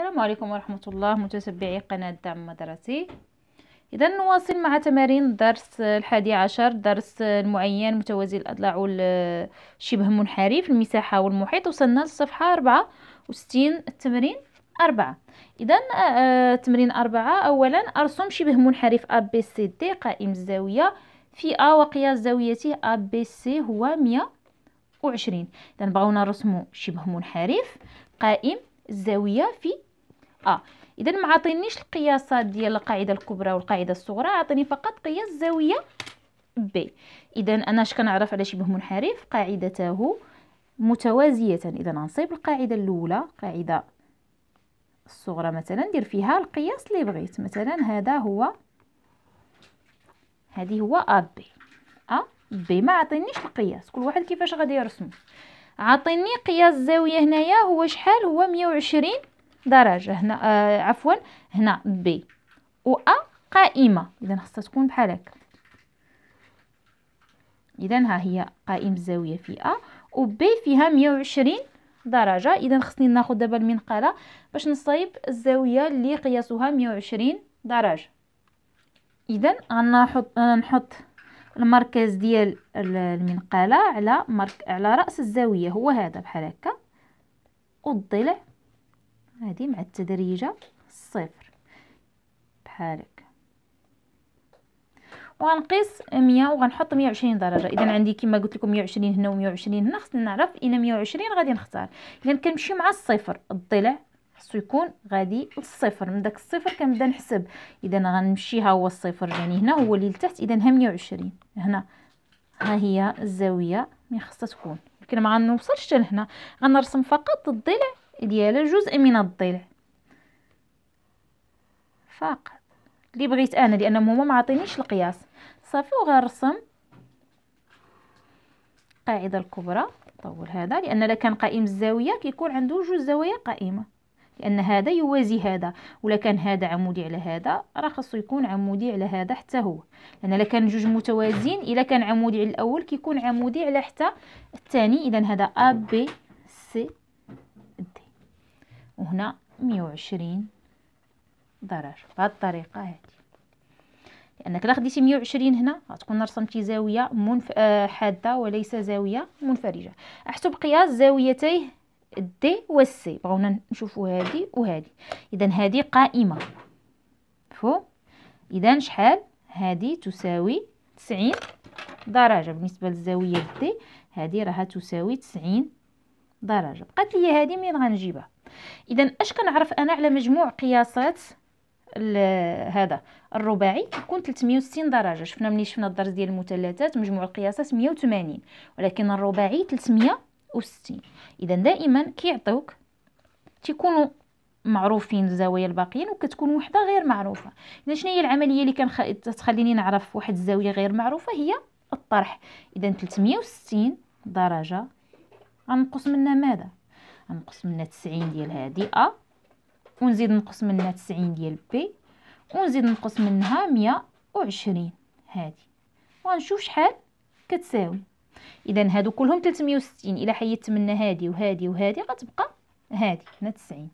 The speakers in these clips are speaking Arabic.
السلام عليكم ورحمة الله متتبعي قناة دعم مدرسي إذا نواصل مع تمارين الدرس الحادي عشر درس المعين متوازي الأضلاع والشبه منحرف المساحة والمحيط وصلنا للصفحة أربعة وستين التمرين أربعة إذا آه، تمرين أربعة أولا أرسم شبه منحرف أ سي دي قائم الزاوية في أ وقياس زاويته أ بي سي هو مية وعشرين إذا بغونا نرسمو شبه منحرف قائم الزاوية في ا آه. اذا ما عطينيش القياسات ديال القاعده الكبرى والقاعده الصغرى عطيني فقط قياس زاويه بي اذا انا اش كنعرف على شبه منحرف قاعدته متوازيه اذا غنصيب القاعده الاولى قاعده الصغرى مثلا ندير فيها القياس اللي بغيت مثلا هذا هو هذه هو ا بي ا بي ما عطينيش القياس كل واحد كيفاش غادي يرسمو عطيني قياس الزاويه هنايا هو شحال هو 120 درجة هنا آه عفوا هنا بي و أ قائمة إذا خصها تكون بحال هكا إذا ها هي قائمة الزاوية في أ و بي فيها مية وعشرين درجة إذا خصني ناخد دابا المنقالة باش نصايب الزاوية اللي قياسها مية وعشرين درجة إذا غنحط نحط المركز ديال المنقالة على مرك على رأس الزاوية هو هذا بحال هكا والضلع هذه مع التدريجة صفر بحال هكا وغنقيس 100 وغنحط 120 درجه اذا عندي كما قلت لكم 120 هنا و120 هنا خصني نعرف الى 120 غادي نختار اذا كنمشي مع الصفر الضلع خصو يكون غادي للصفر من داك الصفر كنبدا نحسب اذا غنمشي ها هو الصفر يعني هنا هو اللي لتحت اذا ها 120 هنا ها هي الزاويه اللي خصها تكون يمكن ما غنوصلش حتى لهنا غنرسم فقط الضلع ديالها جزء من الضلع فقط اللي بغيت انا لان هما ما عطينيش القياس صافي وغنرسم القاعده الكبرى طول هذا لان الا كان قائم الزاويه كيكون عنده جوج زوايا قائمه لان هذا يوازي هذا ولا كان هذا عمودي على هذا راه خاصو يكون عمودي على هذا حتى هو لان الا كان جوج متوازيين الا كان عمودي على الاول كيكون عمودي على حتى الثاني اذا هذا ا بي سي وهنا مية وعشرين درجة بهاد الطريقة هادي لأنك الا خديتي مية وعشرين هنا غتكون رسمتي زاوية منف... آه، حادة وليس زاوية منفرجة احسب قياس زاويتي دي و سي بغونا نشوفو هادي وهادي إذا هادي قائمة فو إذا شحال هادي تساوي تسعين درجة بالنسبة للزاوية دي هادي راها تساوي تسعين درجه بقات لي هذه منين غنجيبها اذا اش كنعرف انا على مجموع قياسات هذا الرباعي كيكون 360 درجه شفنا ملي شفنا الدرس ديال المثلثات مجموع القياسات 180 ولكن الرباعي 360 اذا دائما كيعطيوك تيكونوا معروفين الزوايا الباقيين وكتكون وحده غير معروفه اذا شنو هي العمليه اللي تخليني نعرف واحد الزاويه غير معروفه هي الطرح اذا 360 درجه غنقص منها ماذا غنقص منها 90 ديال هادي هادئه ونزيد نقص منها 90 ديال بي ونزيد نقص منها 120 هادي وغنشوف شحال كتساوي اذا هادو كلهم 360 الا حيدت منا هادي وهادي وهادي غتبقى هادي هنا 90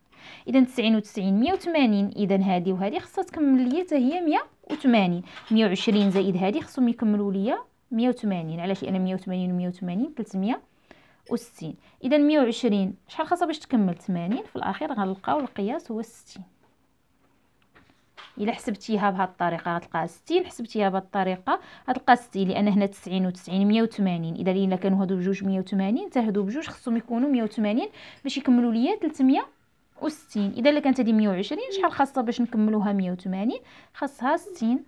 اذا 90 و90 180 اذا هادي وهادي خصها تكمل ليا حتى هي 180 120 زائد هادي خصهم يكملوا ليا 180 علاش انا 180 و180 300 وستين اذا مية وعشرين شحال خاصها باش تكمل تمانين في الاخير غنلقاو القياس هو ستين الا حسبتيها بهاد الطريقه غتلقاها 60 حسبتيها بهاد الطريقه غتلقى 60 لان هنا 90 و90 180 اذا لينا كانوا هادو بجوج 180 حتى هادو بجوج خصهم يكونوا 180 باش يكملوا ليا 360 اذا الا كانت هادي 120 شحال خاصها باش نكملوها 180 خاصها 60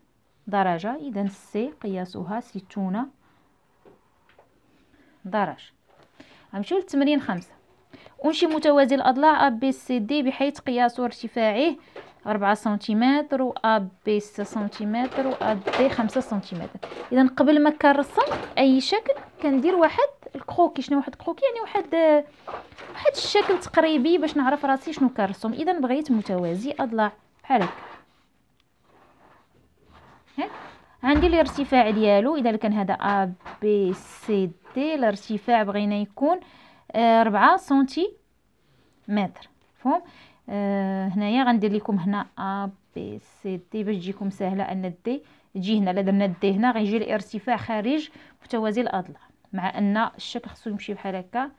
درجه اذا سي قياسها 60 درجه غنمشيو للتمرين خمسة أنشي متوازي الأضلاع أ بي سي دي بحيث قياسه ارتفاعه ربعة سنتيمتر و أ بي ستة سنتيمتر و أ دي خمسة سنتيمتر إذا قبل ما كنرسم أي شكل كندير واحد الكروكي شنو واحد الكروكي يعني واحد واحد الشكل تقريبي باش نعرف راسي شنو كنرسم إذا بغيت متوازي أضلاع بحال هكا عندي الارتفاع ديالو اذا كان هذا ا بي سي دي الارتفاع بغينا يكون آه، ربعة سنتي متر مفهوم آه هنايا غندير لكم هنا ا بي سي دي باش تجيكم ساهله ان دي تجي هنا الا درنا دي هنا غيجي الارتفاع خارج متوازي الاضلاع مع ان الشكل خصو يمشي بحال هكا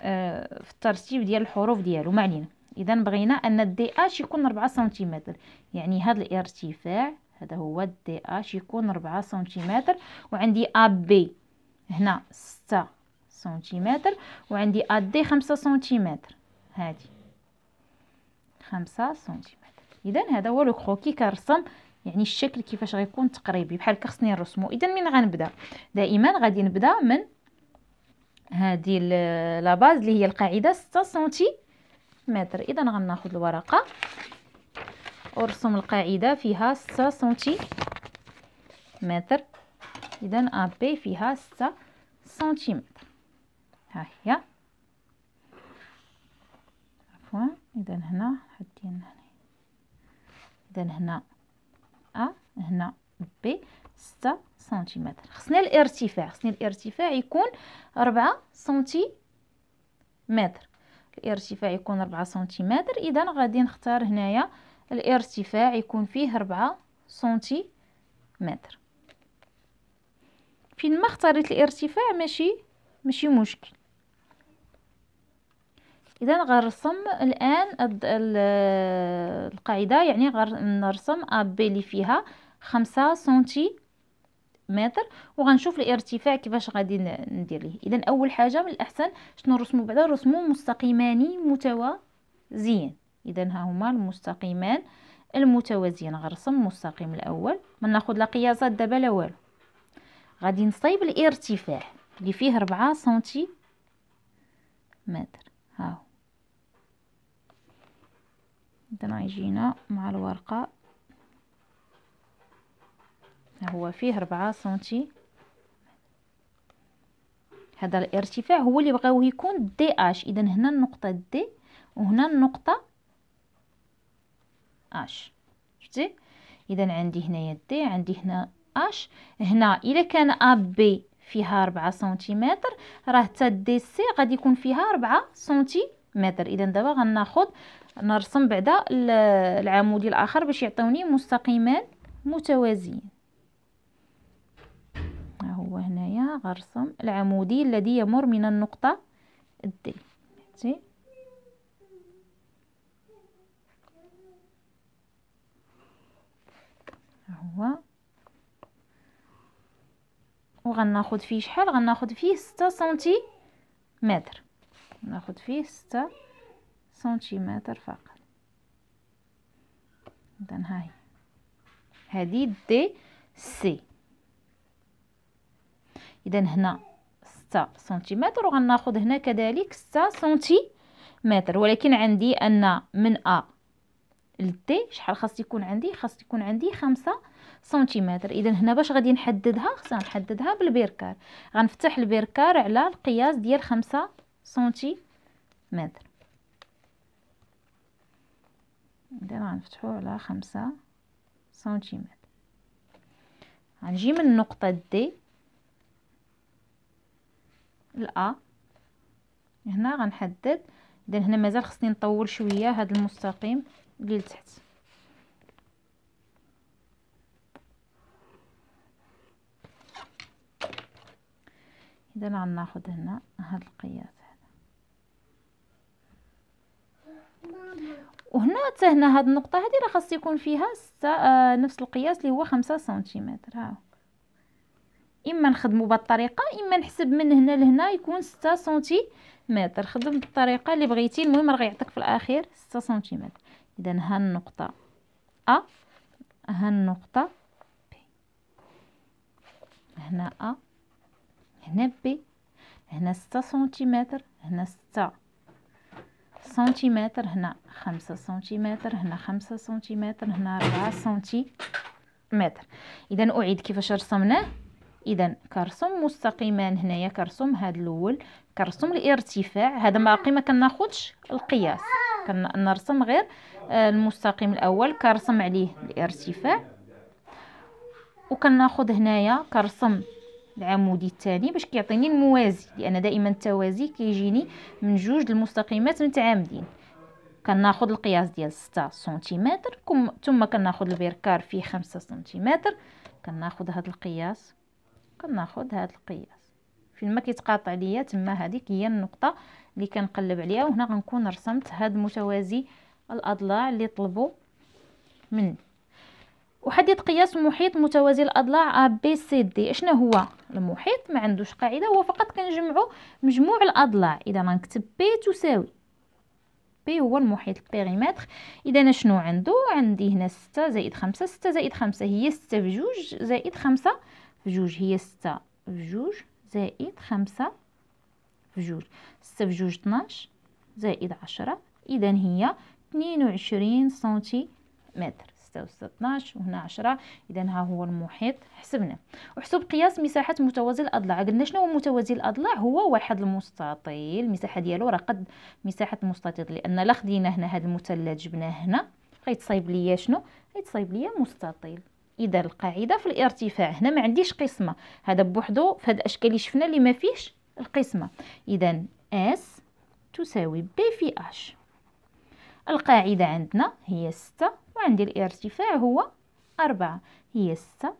آه، في الترتيب ديال الحروف ديالو ما علينا اذا بغينا ان الدي اش يكون 4 سنتيمتر يعني هذا الارتفاع هذا هو دي اش يكون ربعة سنتيمتر وعندي ا بي هنا ستة سنتيمتر وعندي ادي خمسة سنتيمتر هادي خمسة سنتيمتر اذا هذا هو لو كروكي كنرسم يعني الشكل كيفاش غيكون تقريبي بحال هكا خصني نرسمو اذا من غنبدا دائما غادي نبدا من هذه لاباز اللي هي القاعده 6 سنتيمتر اذا غناخذ الورقه أرسم القاعدة فيها ستة سنتي متر إذا أ بي فيها ستة سنتيمتر ها هي عفوا إذا هنا حدين هنا إذا هنا أ هنا بي ستة سنتيمتر خصنا الارتفاع خصنا الارتفاع يكون ربعة سنتيمتر الارتفاع يكون ربعة سنتيمتر إذا غادي نختار هنايا الارتفاع يكون فيه ربعة سنتيمتر متر فين ما اختاريت الارتفاع ماشي ماشي مشكل اذا غنرسم الان القاعده يعني غنرسم بي اللي فيها خمسة سنتيمتر متر وغنشوف الارتفاع كيفاش غادي ندير ليه اذا اول حاجه من الاحسن شنو نرسمو بعدا نرسمو مستقيمان متوازيين اذا ها هما المستقيمان المتوازيين غنرسم المستقيم الاول ما ناخذ لا قياسات دابا لا والو غادي نصايب الارتفاع اللي فيه 4 سنتي متر هاو اذا غيجينا مع الورقه ها هو فيه 4 سنتي هذا الارتفاع هو اللي بغاوه يكون دي اش اذا هنا النقطه دي وهنا النقطه اش شفتي اذا عندي هنايا دي عندي هنا اش هنا الا كان ا بي فيها 4 سنتيمتر راه حتى دي سي غادي يكون فيها 4 سنتيمتر اذا دابا غناخذ نرسم بعدا العمودي الاخر باش يعطيوني مستقيمان متوازيين ها هو هنايا غنرسم العمودي الذي يمر من النقطه دي هو وغناخد فيه شحال غناخد فيه ستة سنتيمتر متر ناخد فيه ستة سنتيمتر فقط اذا هاي هادي دي سي اذا هنا ستة سنتيمتر وغناخد هنا كذلك ستة سنتيمتر ولكن عندي ان من ا للدي شحال خاص يكون عندي خاص يكون عندي خمسة سنتيمتر اذا هنا باش غادي نحددها خصنا نحددها بالبيركار غنفتح البيركار على القياس ديال خمسة سنتيمتر اذا غنفتحو على خمسة سنتيمتر غنجي من النقطة دي لأ هنا غنحدد اذا هنا مازال خصني نطول شويه هذا المستقيم اللي لتحت اذا غناخذ هنا هاد القياس وهنا حتى هنا هاد النقطه هادي راه خاص يكون فيها ستة آه نفس القياس اللي هو خمسة سنتيمتر ها اما نخدمو بهاد الطريقه اما نحسب من هنا لهنا يكون ستة سنتيمتر خدم بالطريقه اللي بغيتي المهم راه غيعطيك في الاخير ستة سنتيمتر إذا ها النقطة أ ها النقطة بي هنا أ هنا بي هنا ستة سنتيمتر هنا ستة سنتيمتر هنا خمسة سنتيمتر هنا خمسة سنتيمتر هنا أربعة سنتيمتر إذا أعيد كيفاش رسمناه إذا كرسم مستقيمان هنايا كرسم هاد الأول كرسم الارتفاع هذا باقي ما كناخدش القياس كنرسم غير آه، المستقيم الاول كنرسم عليه الارتفاع وكناخذ هنايا كنرسم العمودي الثاني باش كيعطيني الموازي لان دائما التوازي كيجيني من جوج المستقيمات متعامدين كناخذ القياس ديال 6 سنتيمتر ثم كناخذ البركار فيه 5 سنتيمتر كناخذ هذا القياس كناخذ هذا القياس فين ما كيتقاطع ليا تما هذيك هي النقطه اللي كنقلب عليها وهنا غنكون رسمت هاد متوازي الاضلاع اللي طلبوا مني وحديد قياس محيط متوازي الاضلاع ا بي سي دي اشنا هو المحيط ما عندوش قاعده هو فقط كنجمعوا مجموع الاضلاع اذا غنكتب بي تساوي بي هو المحيط البيريمتر اذا شنو عنده عندي هنا 6 زائد 5 6 زائد 5 هي 6 في 2 زائد 5 في 2 هي 6 في 2 زائد 5 بجوج ستة بجوج اتناش زائد عشرة إذا هي اثنين وعشرين سنتيمتر ستة وستة اتناش وهنا عشرة إذا ها هو المحيط حسبنا وحسب قياس مساحة متوازي الأضلاع قلنا شنو هو متوازي الأضلاع هو واحد المستطيل المساحة ديالو راه قد مساحة المستطيل لأن لا خدينا هنا هاد المثلث جبناه هنا غيتصايب ليا شنو غيتصايب ليا مستطيل اذا القاعده في الارتفاع هنا ما عنديش قسمه هذا بوحدو في هاد الاشكال اللي شفنا اللي ما فيهش القسمة إذا S تساوي B في H القاعدة عندنا هي ستة وعندي الارتفاع هو أربعة هي ستة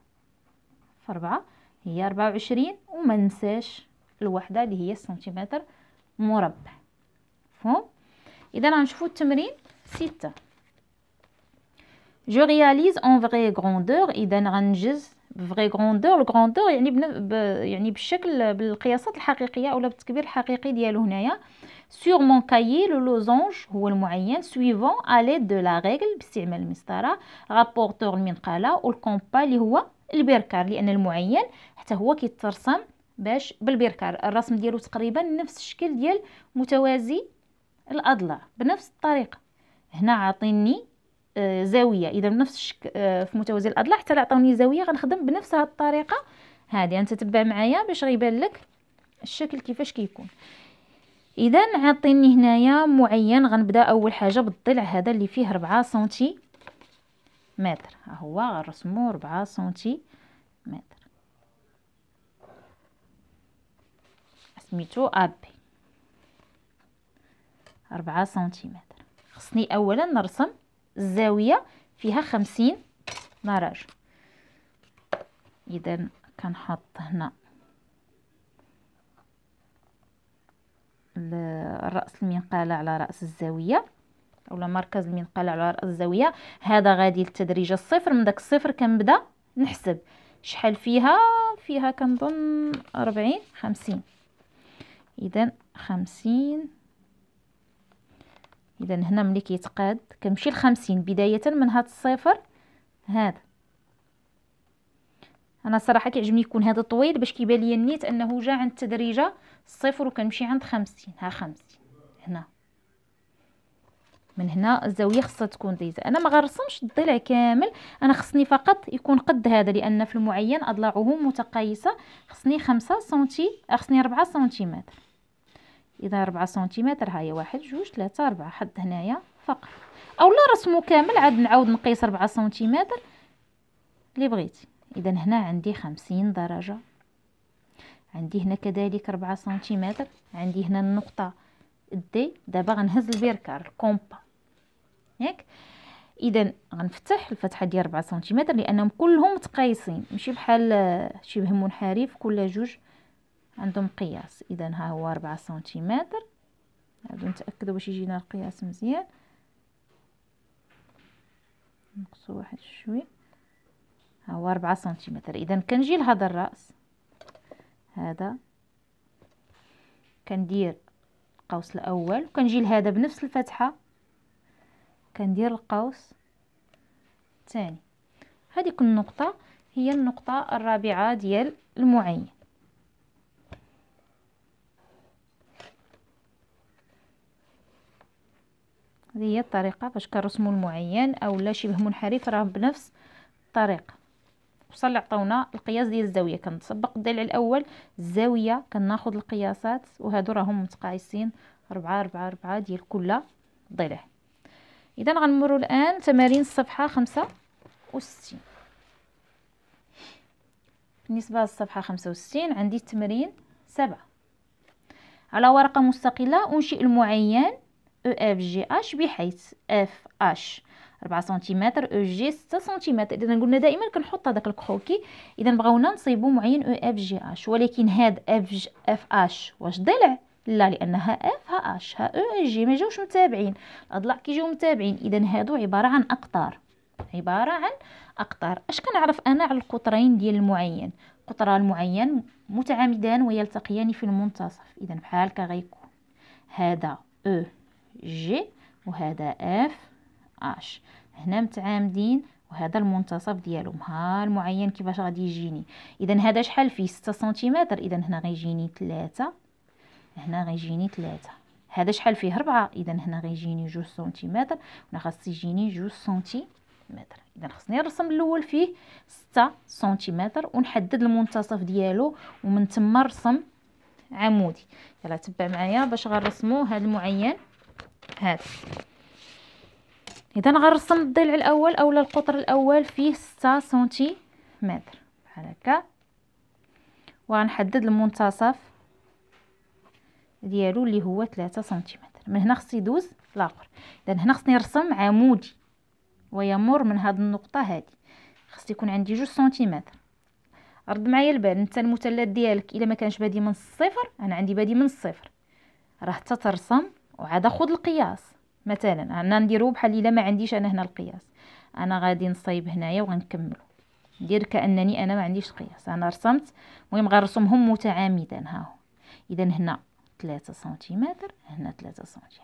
في 4 هي 24 وعشرين وما ننساش الوحدة اللي هي سنتيمتر مربع فهم؟ إذا غنشوفو التمرين ستة جو رياليز اون فغي غوندور إذا غنجز بفغي غروندور الغروندور يعني ب... يعني بالشكل بالقياسات الحقيقيه اولا بالتكبير الحقيقي ديالو هنايا سور مون كايي لو لوزونج هو المعين سويفون الي دو لا ريغل باستعمال المسطره رابورتور المنقله والكومبا اللي هو البركار لان المعين حتى هو كيترسم باش بالبركار الرسم ديالو تقريبا نفس الشكل ديال متوازي الاضلاع بنفس الطريقه هنا عاطيني آه، زاويه اذا بنفس الشك آه، في متوازي الاضلاع حتى عطوني زاويه غنخدم بنفس هذه الطريقه هذه انت تبع معايا باش غيبان لك الشكل كيفاش كيكون اذا عطيني هنايا معين غنبدا اول حاجه بالضلع هذا اللي فيه 4 سنتي متر ها هو غنرسمو 4 سنتي متر سميتو ابي 4 سنتيمتر خصني اولا نرسم الزاوية فيها خمسين مراج اذا كنحط هنا رأس المنقالة على رأس الزاوية اولا مركز المنقالة على رأس الزاوية هذا غادي للتدريج الصفر من داك الصفر كنبدا نحسب شحال فيها فيها كنظن ربعين خمسين اذا خمسين اذا هنا ملي كيتقاد كنمشي لخمسين بدايه من هاد الصفر هذا انا صراحه كيعجبني يكون هذا طويل باش كيبان لي النيت انه جا عند التدريجه الصفر وكنمشي عند خمسين ها خمسين هنا من هنا الزاويه خاصها تكون ديزا انا ما غنرسمش الضلع كامل انا خصني فقط يكون قد هذا لان في المعين اضلاعه متقايسه خصني خمسة سنتي أه، خصني ربعة سنتيمتر اذا 4 سنتيمتر هيا واحد جوج ثلاثة أربعة حد هنايا فقط اولا رسمو كامل عاد نعاود نقيس 4 سنتيمتر اللي بغيتي اذا هنا عندي خمسين درجة عندي هنا كذلك 4 سنتيمتر عندي هنا النقطة دي دابا غنهز البيركار الكومبا ياك اذا غنفتح الفتحه ديال 4 سنتيمتر لانهم كلهم متقايسين ماشي بحال آه، شبه منحرف كل جوج عندهم قياس اذا ها هو ربعة سنتيمتر نعاودو نتاكدو باش يجينا القياس مزيان نقصو واحد شويه ها هو ربعة سنتيمتر اذا كنجي لهذا الراس هذا كندير القوس الاول وكنجي لهذا بنفس الفتحه كندير القوس الثاني هذيك النقطه هي النقطه الرابعه ديال المعين هذه هي الطريقه فاش كنرسموا المعين اولا شبه منحرف راه بنفس الطريقه وصل عطاونا القياس ديال الزاويه كنطبق الضلع الاول الزاويه كناخذ القياسات وهادو راهم متقايسين 4 4 4 ديال كل ضلع اذا غنمروا الان تمارين الصفحه 65 بالنسبه للصفحه 65 عندي التمرين 7 على ورقه مستقله انشئ المعين او اف جي اش بحيث اف اش 4 سنتيمتر او جي 6 سنتيمتر اذا قلنا دائما كنحط هذاك الكروكي اذا بغاونا نصيبو معين او اف جي اش ولكن هاد اف اف اش واش ضلع لا لانها اف ها اش ها او جي ما جاوش متابعين الاضلاع كيجيو متابعين اذا هادو عباره عن اقطار عباره عن اقطار اش كنعرف انا على القطرين ديال المعين قطره المعين متعامدان ويلتقيان في المنتصف اذا بحال هكا غيكون هذا او e جي وهذا اف اش هنا متعامدين وهذا المنتصف ديالهم ها المعين كيفاش غادي يجيني اذا هذا شحال فيه 6 سنتيمتر اذا هنا غيجيني 3 هنا غيجيني 3 هذا شحال فيه 4 اذا هنا غيجيني 2 سنتيمتر هنا خاص يجيني 2 سنتيمتر اذا خصني نرسم الاول فيه 6 سنتيمتر ونحدد المنتصف ديالو ومن ثم نرسم عمودي يلا تبع معايا باش غنرسمو هذا المعين هذا اذا غنرسم الضلع الاول اولا القطر الاول فيه 6 سنتيمتر بحال هكا وغنحدد المنتصف ديالو اللي هو 3 سنتيمتر من هنا خصني يدوز لاخر اذا هنا خصني نرسم عمودي ويمر من هاد النقطه هادي خص يكون عندي جوج سنتيمتر رد معايا البال انت المثلث ديالك الا ما كانش بادي من الصفر انا عندي بادي من الصفر راه حتى ترسم وعاد خذ القياس مثلا انا نديرو بحال الا ما عنديش انا هنا القياس انا غادي نصايب هنايا وغنكملو ندير كانني انا ما عنديش القياس انا رسمت المهم غنرسمهم متعامدا ها هو اذا هنا 3 سنتيمتر هنا 3 سنتيمتر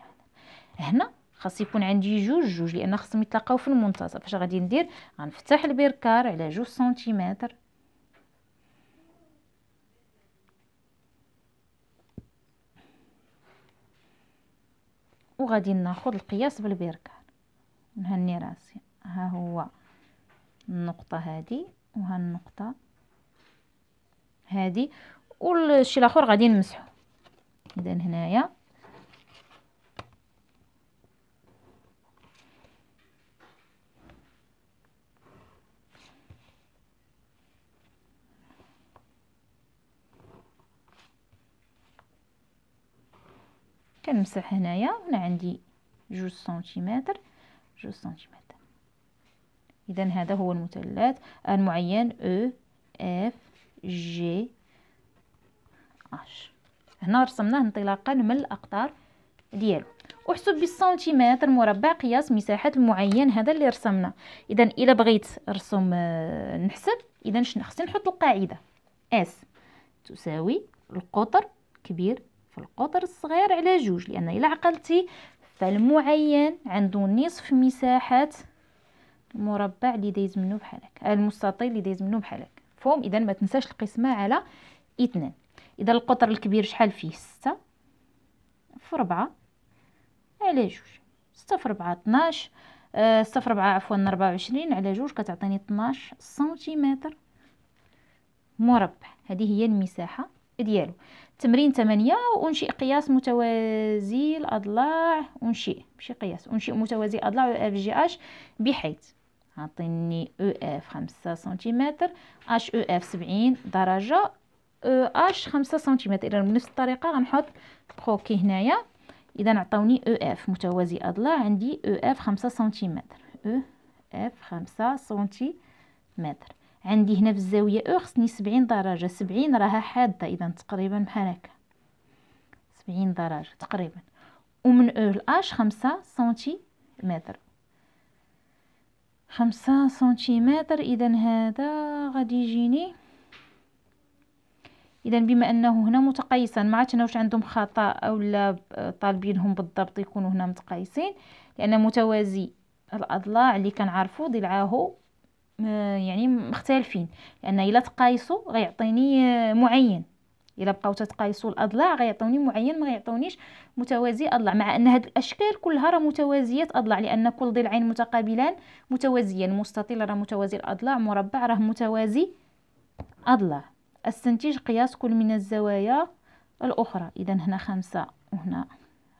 هنا خاص يكون عندي جوج جوج لان خاصهم يتلاقاو في المنتصف فاش غادي ندير غنفتح البركار على جوج سنتيمتر وغادي ناخذ القياس بالبركان نهني راسي ها هو النقطه هذه وها النقطه هذه والشيء الاخر غادي نمسحه اذا هنايا كنمسح هنايا هنا عندي جوج سنتيمتر جوج سنتيمتر اذا هذا هو المثلث المعين او اف جي اش هنا رسمناه انطلاقا من الاقطار ديالو احسب بالسنتيمتر مربع قياس مساحه المعين هذا اللي رسمنا اذا الا بغيت نرسم آه، نحسب اذا خصني نحط القاعده اس تساوي القطر كبير في القطر الصغير على جوج لان الا عقلتي فالمعين عنده نصف مساحه المربع اللي دايز منه بحال هكا المستطيل اللي دايز منه بحال هكا مفهوم اذا ما تنساش القسمه على اثنان اذا القطر الكبير شحال فيه ستة في ربعة على جوج ستة في ربعة اتناش آه، ستة في ربعة عفوا ربعة وعشرين على جوج كتعطيني اتناش سنتيمتر مربع هذه هي المساحه ديالو تمرين 8 وانشئ قياس متوازي الاضلاع انشئ ماشي قياس انشئ متوازي اضلاع اف جي اش بحيث عطيني او e اف 5 سنتيمتر اش او اف 70 درجه او اش 5 سنتيمتر اذا بنفس الطريقه غنحط كروكي هنايا اذا عطوني او e اف متوازي اضلاع عندي او اف 5 سنتيمتر او اف 5 سنتيمتر عندي هنا في الزاويه او خصني سبعين درجه سبعين راها حاده اذا تقريبا بحال هكا سبعين درجه تقريبا ومن او لاش خمسة سنتيمتر خمسة سنتيمتر اذا هذا غادي يجيني اذا بما انه هنا متقيسا ما عرفت انا واش عندهم خطا اولا طالبينهم بالضبط يكونوا هنا متقيسين لان متوازي الاضلاع اللي كنعرفوا ضلعه آه، يعني مختلفين لان الا تقايسوا غيعطيني آه، معين الا بقاو تتقايسوا الاضلاع غيعطوني معين ما غيعطونيش متوازي اضلاع مع ان هاد الاشكال كلها راه متوازيه اضلاع لان كل ضلعين متقابلان متوازيان مستطيل راه متوازي الاضلاع مربع راه متوازي اضلاع استنتج قياس كل من الزوايا الاخرى اذا هنا خمسة وهنا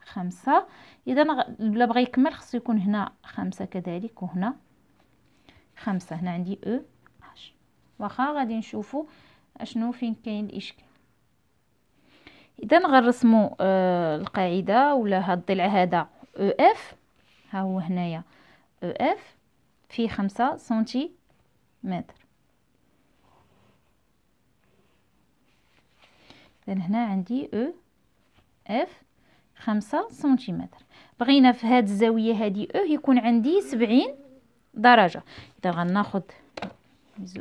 خمسة اذا بلا بغى يكمل خصو يكون هنا خمسة كذلك وهنا خمسة هنا عندي او اش واخا غادي نشوفو اشنو فين كاين الاشكال اذا غنرسمو آه القاعده ولا هاد الضلع هادا او اف ها هو هنايا او اف في خمسة سنتي متر اذا هنا عندي او اف خمسة سنتيمتر بغينا في هاد الزاويه هادي او يكون عندي سبعين درجة إذا غناخد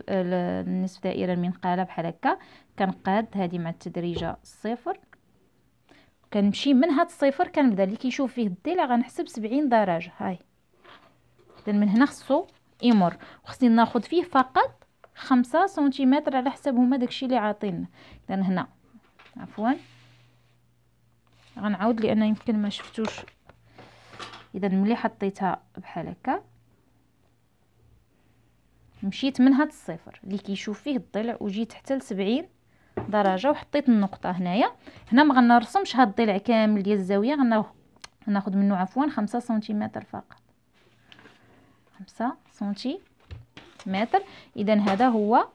النصف دائرة المنقالة بحال هكا كنقاد هذه مع التدريجة صفر كنمشي من هاد الصفر كنبدا اللي كيشوف فيه الضلع غنحسب سبعين درجة هاي إذا من هنا خصو يمر وخصني ناخد فيه فقط خمسة سنتيمتر على حساب هما داكشي اللي عاطينا إذا هنا عفوا غنعاود لأن يمكن ما شفتوش إذا ملي حطيتها بحال هكا مشيت من هاد الصفر اللي كيشوف فيه الضلع وجيت حتى لسبعين درجه وحطيت النقطه هنايا هنا ما غنرسمش هاد الضلع كامل ديال الزاويه غناخذ منه عفوا خمسة سنتيمتر فقط خمسة سنتيمتر اذا هذا هو او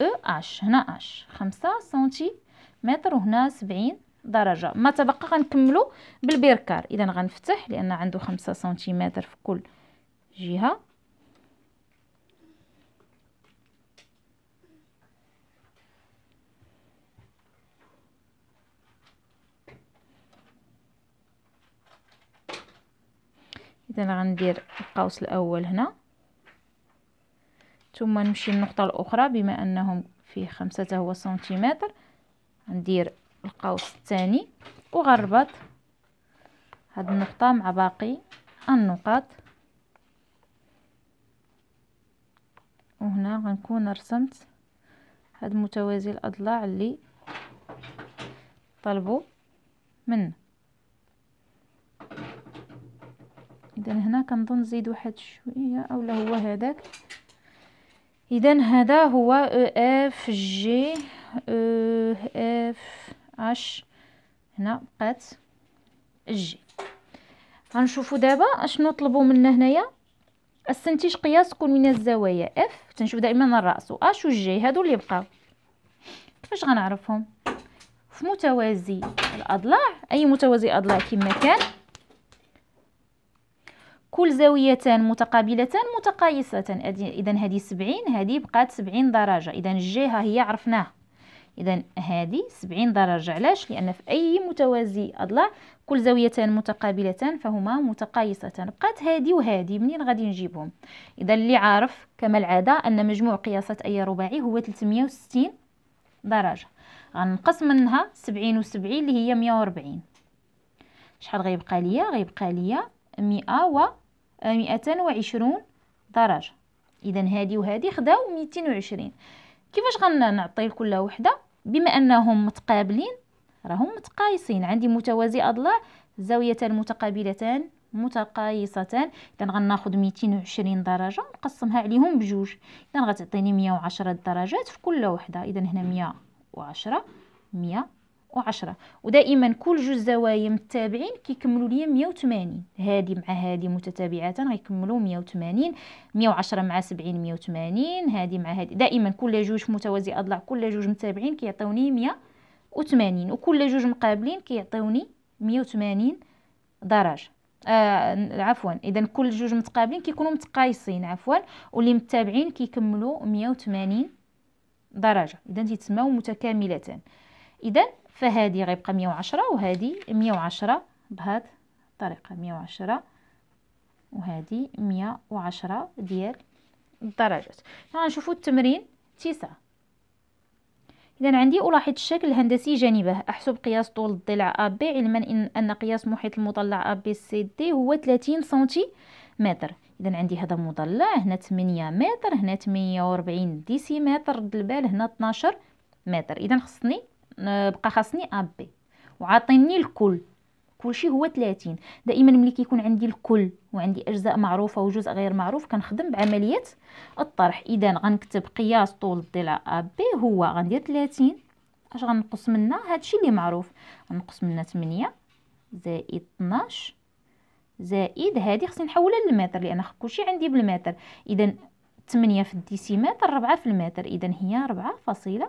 إيه اش هنا اش خمسة سنتيمتر وهنا سبعين درجه ما تبقى غنكملو بالبركار اذا غنفتح لان عنده خمسة سنتيمتر في كل جهه اذا غندير القوس الاول هنا ثم نمشي للنقطه الاخرى بما انهم فيه خمسة هو سنتيمتر غندير القوس الثاني وغربط هاد النقطه مع باقي النقاط وهنا غنكون رسمت هاد متوازي الاضلاع اللي طلبوا منا اذا هنا كنظن نزيد واحد شويه اولا هو هذاك اذا هذا هو اف جي اف اش هنا بقات جي غنشوفوا دابا اشنو طلبوا منا هنايا استنتج قياس كل من الزوايا اف تنشوف دائما الراس واش اش جي هادو اللي بقاو كيفاش غنعرفهم في متوازي الاضلاع اي متوازي اضلاع كما كان كل زاويتان متقابلتان متقايستان اذا هذه 70 هذه بقات 70 درجه اذا الجهه هي عرفناها اذا هذه 70 درجه علاش لان في اي متوازي اضلاع كل زاويتان متقابلتان فهما متقايستان بقات هذه وهذه منين غادي نجيبهم اذا اللي عارف كما العاده ان مجموع قياسات اي رباعي هو 360 درجه غنقص منها 70 و70 اللي هي 140 شحال غيبقى ليا غيبقى ليا مئة و مئتان وعشرون درجة إذا هادي وهادي خداو ميتين وعشرين كيفاش غنعطي لكل وحدة بما أنهم متقابلين راهم متقايصين عندي متوازي أضلاع زاويتان متقابلتان متقايصتان اذا غناخد ميتين وعشرين درجه نقسمها عليهم بجوج اذا غتعطيني مية وعشرة درجات في كل وحده اذا هنا مية وعشرة مية وعشرة ودائما كل جوج زوايا متابعين كيكملوا ليا 180 هذه مع هذه متتابعات غيكملوا 180 110 مع 70 180 هذه مع هذه دائما كل جوج متوازي اضلاع كل جوج متابعين كيعطيوني 180 وكل جوج مقابلين كيعطيوني 180 درجه آه عفوا اذا كل جوج متقابلين كيكونوا متقايصين عفوا واللي متابعين كيكملوا 180 درجه اذا تيتسموا متكاملتان اذا فهادي غيبقى مية وعشرة وهادي مية وعشرة بهاد الطريقة مية وعشرة وهادي مية وعشرة ديال الدرجات غنشوفو التمرين تسعة إذا عندي ألاحظ الشكل الهندسي جانبه أحسب قياس طول الضلع بي علما إن أن قياس محيط المضلع سي دي هو 30 سنتي متر إذا عندي هذا مضلع هنا 8 متر هنا 48 ديسيمتر رد البال هنا 12 متر إذا خصني آه، بقى خاصني ا بي وعاطيني الكل كلشي هو 30 دائما ملي كيكون عندي الكل وعندي اجزاء معروفه وجزء غير معروف كنخدم بعمليه الطرح اذا غنكتب قياس طول الضلع ا بي هو غندير 30 اش غنقص منها هادشي اللي معروف غنقص منها 8 زائد 12 زائد هادي خصني نحولها للمتر لان كلشي عندي بالمتر اذا 8 في الديسيمتر 4 في المتر اذا هي 4.8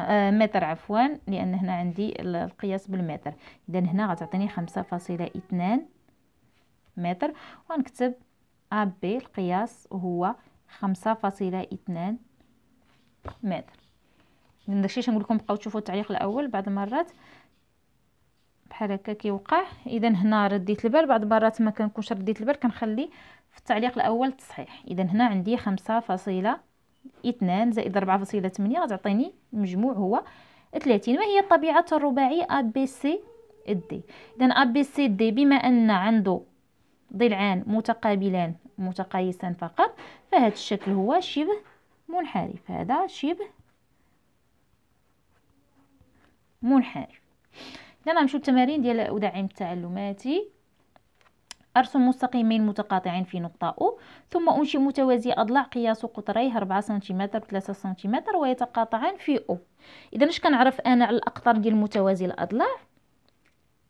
آه، متر عفوا لان هنا عندي القياس بالمتر اذا هنا غتعطيني خمسة فاصلة اثنان متر ونكتب ا بي القياس هو خمسة فاصلة اثنان متر من داكشي اش نقول لكم بقاو تشوفوا التعليق الاول بعض المرات بحال هكا كيوقع اذا هنا رديت البال بعض المرات ما كنكونش رديت البال كنخلي في التعليق الاول تصحيح اذا هنا عندي خمسة فاصلة 2 زائد 4.8 غتعطيني المجموع هو 30 وهي الطبيعه الرباعيه أ بي سي دي إذا أ بي سي دي بما أن عنده ضلعان متقابلان متقايسان فقط فهذا الشكل هو شبه منحرف هذا شبه منحرف إذا غنمشيو للتمارين ديال أدعم التعلماتي أرسم مستقيمين متقاطعين في نقطة أو ثم أنشئ متوازي أضلاع قياس قطريه 4 سنتيمتر و 3 سنتيمتر ويتقاطعان في أو إذا اش كنعرف أنا على الأقطار ديال متوازي الأضلاع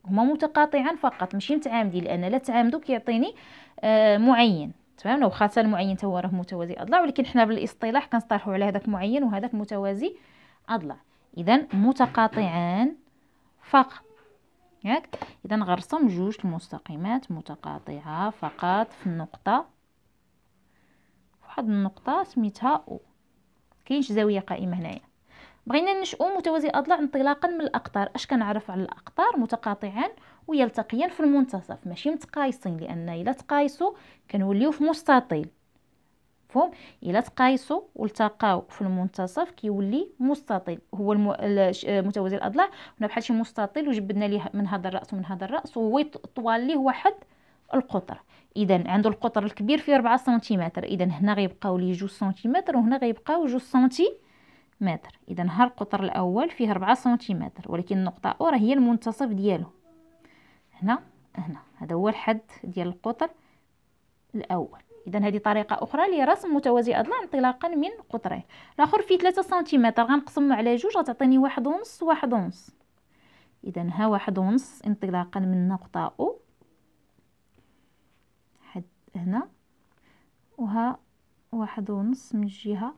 هما متقاطعان فقط ماشي متعامدين لأن لا تعامدو كيعطيني آه معين تمام لو خاصه المعين هو راه متوازي اضلاع ولكن حنا بالاصطلاح كنصطلحو على هذاك معين وهذاك متوازي اضلاع اذا متقاطعان فقط ياك اذا غنرسم جوج المستقيمات متقاطعه فقط في النقطه واحد النقطه سميتها او كاينش زاويه قائمه هنايا بغينا نشئو متوازي الاضلاع انطلاقا من الاقطار اش كنعرف على الاقطار متقاطعان ويلتقيان في المنتصف ماشي متقايصين لان الا تقايصوا كنوليو في مستطيل مفهوم الا تقايصوا والتقاو في المنتصف كيولي مستطيل هو متوازي الاضلاع هنا بحال شي مستطيل وجبدنا ليه من هذا الراس ومن هذا الراس وهو طوال ليه واحد القطر اذا عنده القطر الكبير فيه 4 سنتيمتر اذا هنا غيبقاو ليه 2 سنتيمتر وهنا غيبقاو 2 سنتيمتر متر اذا ها القطر الاول فيه 4 سنتيمتر ولكن النقطه او راه هي المنتصف ديالو هنا هنا هذا هو الحد ديال القطر الاول اذا هذه طريقه اخرى لرسم متوازي اضلاع انطلاقا من قطره الاخر فيه 3 سنتيمتر غنقسم على جوج غتعطيني واحد ونص واحد ونص اذا ها واحد ونص انطلاقا من نقطه او حد هنا وها واحد ونص من الجهه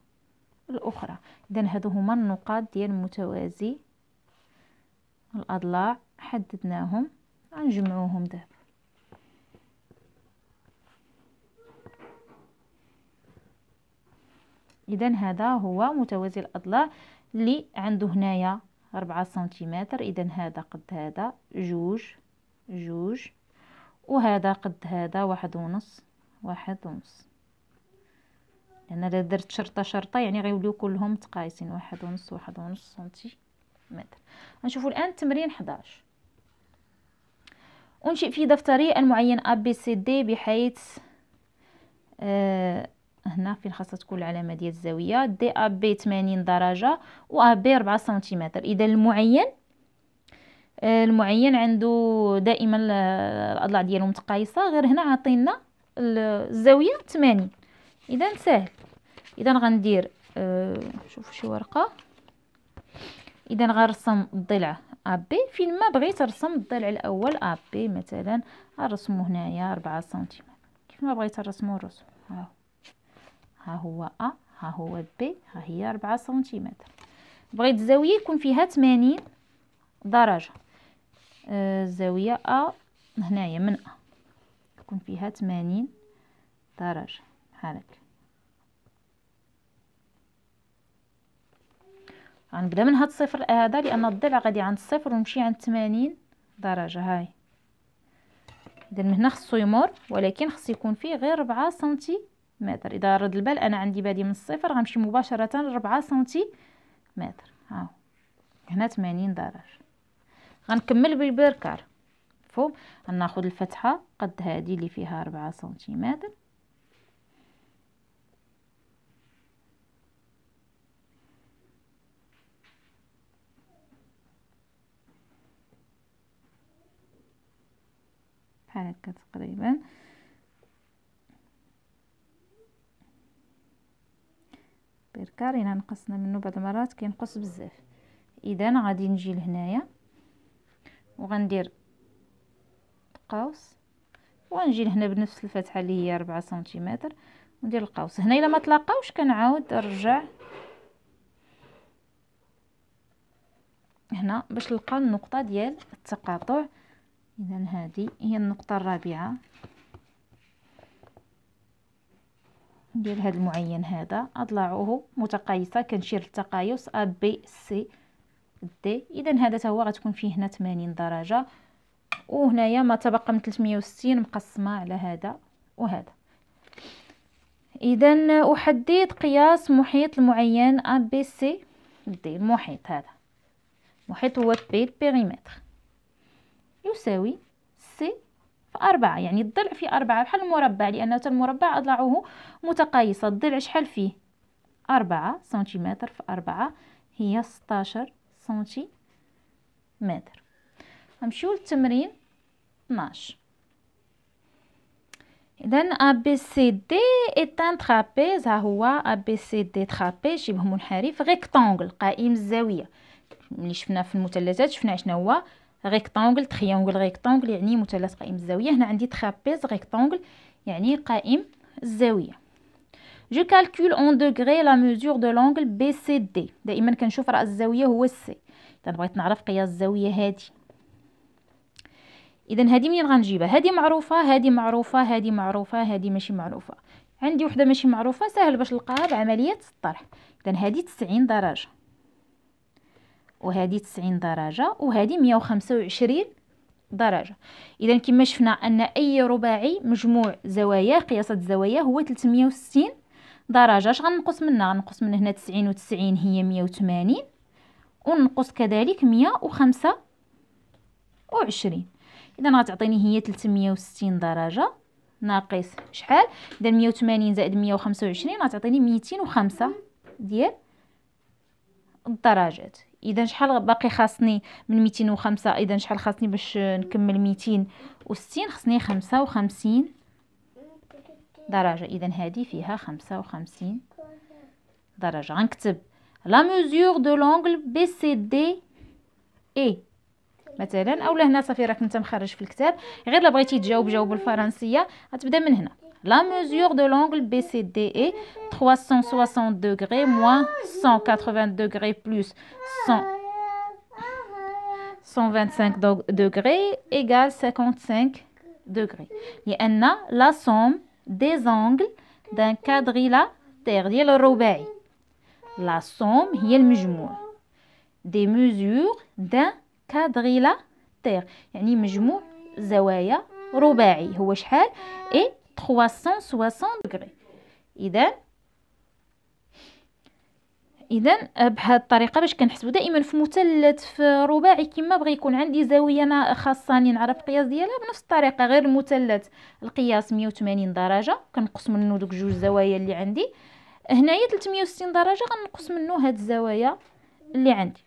الاخرى اذا هادو هما النقاط ديال متوازي الاضلاع حددناهم غنجمعوهم دابا اذا هذا هو متوازي الاضلاع اللي عنده هنايا 4 سنتيمتر اذا هذا قد هذا جوج جوج وهذا قد هذا واحد ونص واحد ونص لان الا درت شرطه شرطه يعني غيوليو كلهم تقايسين واحد ونص واحد ونص سنتيمتر نشوفوا الان تمرين 11 انشئ في دفتري المعين ا بي سي دي بحيث آه هنا فين خاصها تكون العلامه ديال الزاويه دي ا بي 80 درجه و ا بي 4 سنتيمتر اذا المعين المعين عنده دائما الاضلاع ديالو متقايصه غير هنا عاطينا الزاويه 80 اذا ساهل اذا غندير أه شي ورقه اذا غنرسم الضلع بي فين ما بغيت نرسم الضلع الاول ا بي مثلا نرسمه هنايا 4 سنتيمتر كيف ما بغيت نرسمو نرسم ها ها هو أ ها هو بي ها هي ربعة سنتيمتر بغيت الزاويه يكون فيها تمانين درجة آه، الزاوية أ هنايا من أ يكون فيها تمانين درجة بحال هكا غنبدا من هاد الصفر هذا لان الضلع غادي عند الصفر ونمشي عند 80 درجه هاي اذا من هنا خصو يمر ولكن خص يكون فيه غير 4 سنتي متر اذا رد البال انا عندي بادي من الصفر غنمشي مباشره 4 سنتي متر ها آه. هنا 80 درجه غنكمل بالبركار مفهوم غناخذ الفتحه قد هذه اللي فيها 4 سنتيمتر بحال هكا تقريبا الكركر هنا يعني نقصنا منه بعض المرات كينقص بزاف اذا غادي نجي لهنايا وغندير قوس ونجي لهنا بنفس الفتحه اللي هي 4 سنتيمتر وندير القوس هنا الا ما تلاقاوش كنعاود نرجع هنا باش نلقى النقطه ديال التقاطع اذا هذه هي النقطه الرابعه ديال هاد المعين هذا اضلاعه متقايسه كنشير للتقايس ا بي سي دي اذا هذا هو غتكون فيه هنا 80 درجه وهنايا ما تبقى من 360 مقسمه على هذا وهذا اذا احدد قياس محيط المعين ا بي سي دي المحيط هذا المحيط هو بي بيريمتر يساوي سي أربعة يعني الضلع في أربعة بحال المربع لأن المربع أضلاعه متقايصة الضلع شحال فيه أربعة سنتيمتر في أربعة هي ستاشر سنتيمتر نمشيو للتمرين 12 اذا ا بي سي دي ايت ان ترابيز ها هو ا بي سي دي ترابيز شبه منحرف غيكتونغل قائم الزاويه ملي شفنا في المثلثات شفنا شنو هو ريكتانغل تريانغل ريكتانغل يعني مثلث قائم الزاويه هنا عندي ترابيز ريكتانغل يعني قائم الزاويه جو كالكول اون دوغري لا ميزور دو لونغل بي سي دي دائما كنشوف راس الزاويه هو سي اذا بغيت نعرف قياس الزاويه هادي اذا هادي منين غنجيبها هادي معروفه هادي معروفه هادي معروفه هادي ماشي معروفه عندي وحده ماشي معروفه سهل باش نلقاها بعمليه الطرح اذا هادي 90 درجه وهذه 90 درجة وهذه 125 درجة إذا كما شفنا أن أي رباعي مجموع زوايا قياس الزوايا هو 360 درجة اش غنقص منها غنقص من هنا 90 و90 هي 180 ونقص كذلك 125 إذا غتعطيني هي 360 درجة ناقص شحال إذا 180 زائد 125 غتعطيني 205 ديال الدرجات اذا شحال باقي خاصني من 205 اذا شحال خاصني باش نكمل 260 خصني 55 درجه اذا هذه فيها 55 درجه غنكتب لا ميزور دو لونغل بي سي دي اي مثلا اولا هنا صافي راك انت مخرج في الكتاب غير لا بغيتي تجاوب جاوب الفرنسيه غتبدا من هنا La mesure de l'angle BCD est 360 degrés moins 180 degrés plus 125 degrés égale 55 degrés. la somme des angles d'un quadrilatère le La somme le mesure des mesures d'un quadrilatère يعني مجموع زوايا رباعي هو شحال et 360 دغري اذا اذا بهذه الطريقه باش كنحسبوا دائما في مثلث في رباعي كما بغي يكون عندي زاويه انا خاصاني نعرف القياس ديالها بنفس الطريقه غير المثلث القياس 180 درجه كنقص منه دوك جوج زوايا اللي عندي هنايا 360 درجه غنقص منه هاد الزوايا اللي عندي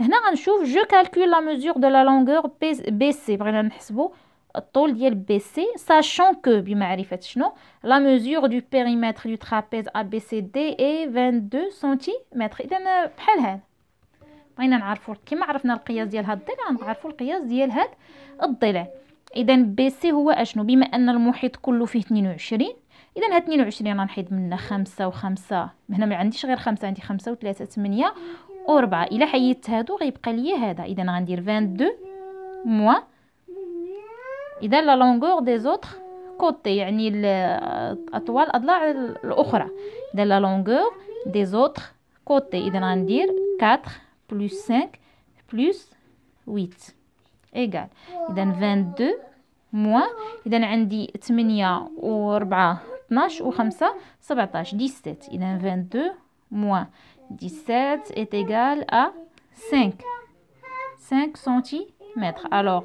هنا غنشوف جو كالكول لا ميزور دو لا لونغور بي سي بغينا نحسبوا الطول ديال بي سي ساشون كو بمعرفه شنو لا ميزور دو بيريمتر دو ترابيز ا بي سي دي اي 22 سنتيمتر اذا بحال هذا بغينا نعرفوا كيما عرفنا القياس ديال هاد الضلع نعرفوا القياس ديال هاد الضلع اذا بي سي هو اشنو بما ان المحيط كله فيه 22 اذا هاد 22 غنحيد منه 5 و5 هنا ما عنديش غير 5 عندي 5 و3 8 و4 الا حيدت هادو غيبقى ليا هذا اذا غندير 22 موان إذا la longueur des autres côtés يعني اطوال الاخرى لا لونغور دي 4 plus 5 plus 8 égal 22 moins... عندي 8 4 12 5 17 17 22 moins 17 est égal à 5. 5 cm. Alors,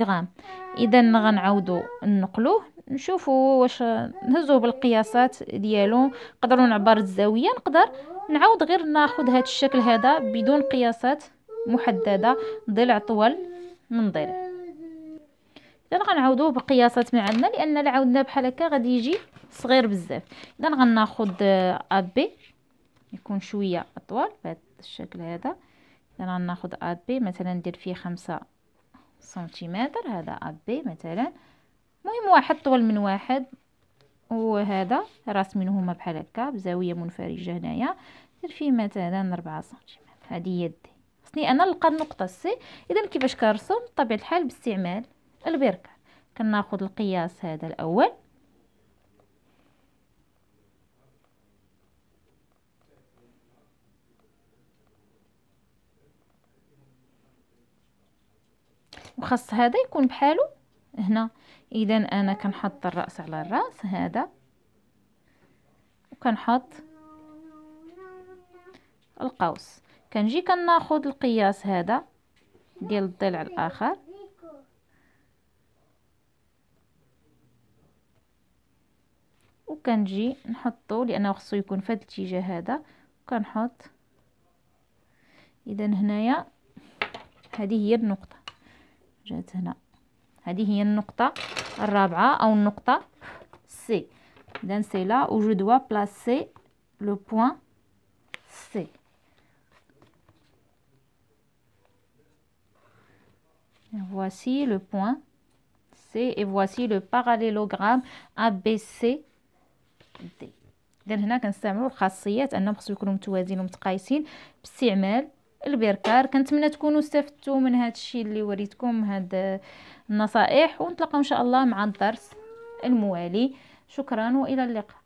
غرام اذا غنعاودو نقلوه نشوفو واش نهزوه بالقياسات ديالو نقدروا نعبر الزاويه نقدر نعاود غير ناخذ هذا الشكل هذا بدون قياسات محدده ضلع طول من ضلع اذا غنعاودوه بقياسات ما عندنا لان الا بحال هكا غادي يجي صغير بزاف اذا غناخذ بي يكون شويه اطول بهذا الشكل هذا اذا غناخذ بي مثلا ندير فيه خمسة سنتيمتر هذا أبي مثلا مهم واحد طول من واحد وهذا راس منهما بحال هكا بزاويه منفرجه هنايا دير فيه مثلا 4 سنتيمتر هذه يدي خصني انا نلقى النقطه سي اذا كيفاش كنرسم بطبيعه الحال باستعمال البركه كناخذ القياس هذا الاول وخاص هذا يكون بحالو هنا اذا انا كنحط الراس على الراس هذا وكنحط القوس كنجي كناخذ القياس هذا ديال الضلع الاخر وكنجي نحطو لانه خصو يكون في هذا الاتجاه هذا وكنحط اذا هنايا هذه هي النقطه جات هنا هذه هي النقطة الرابعة أو النقطة سي اذا سي لا أو جو دو بلاسي لو بوان سي Voici le point C et voici le parallélogramme ABCD. إذن هنا كنستعملوا الخاصيات أنهم خصو يكونوا متوازيين ومتقايسين باستعمال البركار كنتمنى تكونوا استفدتوا من هذا الشيء اللي وريتكم هاد النصائح ونتلاقاو ان شاء الله مع الدرس الموالي شكرا والى اللقاء